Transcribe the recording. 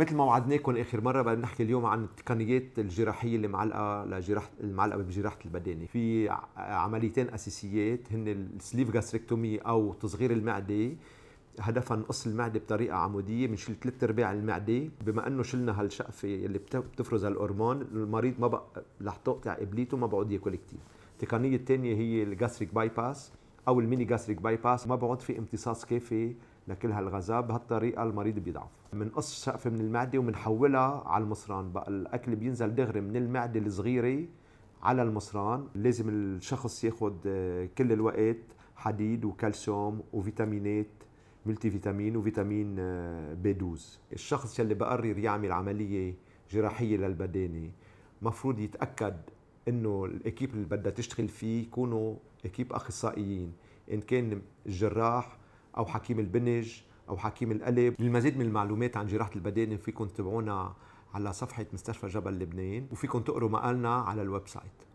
مثل ما وعدناكم اخر مره بدنا نحكي اليوم عن التقنيات الجراحيه اللي معلقه لجراحه المعلقه بجراحه البدانه في عمليتين اساسيات هن السليف جاستريكتومي او تصغير المعده هدفها نقص المعده بطريقه عموديه بنشيل ثلاث ارباع المعده بما انه شلنا هالشقفه اللي بتفرز هالهرمون المريض ما بقى رح تقطع ابليته ما بقعد ياكل كثير التقنيه الثانيه هي الجاستريك باي باس او الميني جاستريك باي باس ما بقعد في امتصاص كافي لكل هالغذاء بهالطريقه المريض بيضعف بنقص سقف من المعده وبنحولها على المصران بقى الاكل بينزل دغري من المعده الصغيره على المصران لازم الشخص ياخذ آه، كل الوقت حديد وكالسيوم وفيتامينات ملتي فيتامين وفيتامين آه، بي 12 الشخص يلي بقرر يعمل عمليه جراحيه للبدانه مفروض يتاكد انه الاكيب اللي بدها تشتغل فيه يكونوا اكيب اخصائيين ان كان الجراح او حكيم البنج او حكيم القلب للمزيد من المعلومات عن جراحه البدانه فيكم تتابعونا على صفحه مستشفى جبل لبنان وفيكم تقروا مقالنا على الويب سايت